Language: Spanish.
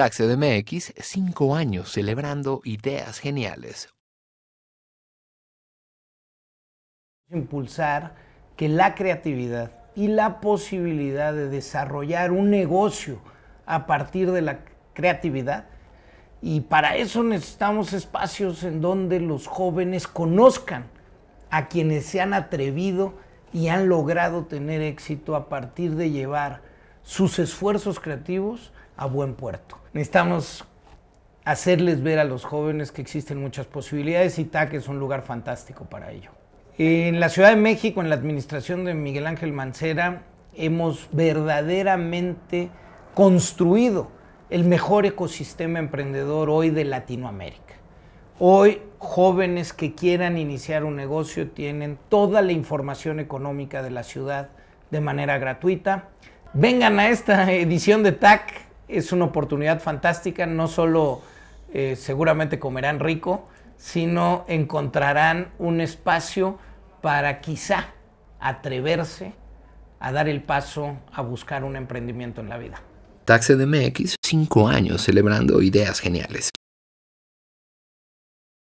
de MX, cinco años celebrando ideas geniales. Impulsar que la creatividad y la posibilidad de desarrollar un negocio a partir de la creatividad. Y para eso necesitamos espacios en donde los jóvenes conozcan a quienes se han atrevido y han logrado tener éxito a partir de llevar sus esfuerzos creativos a buen puerto. Necesitamos hacerles ver a los jóvenes que existen muchas posibilidades y TAC es un lugar fantástico para ello. En la Ciudad de México, en la administración de Miguel Ángel Mancera, hemos verdaderamente construido el mejor ecosistema emprendedor hoy de Latinoamérica. Hoy jóvenes que quieran iniciar un negocio tienen toda la información económica de la ciudad de manera gratuita. Vengan a esta edición de TAC, es una oportunidad fantástica, no solo eh, seguramente comerán rico, sino encontrarán un espacio para quizá atreverse a dar el paso a buscar un emprendimiento en la vida. TAC CDMX, cinco años celebrando ideas geniales.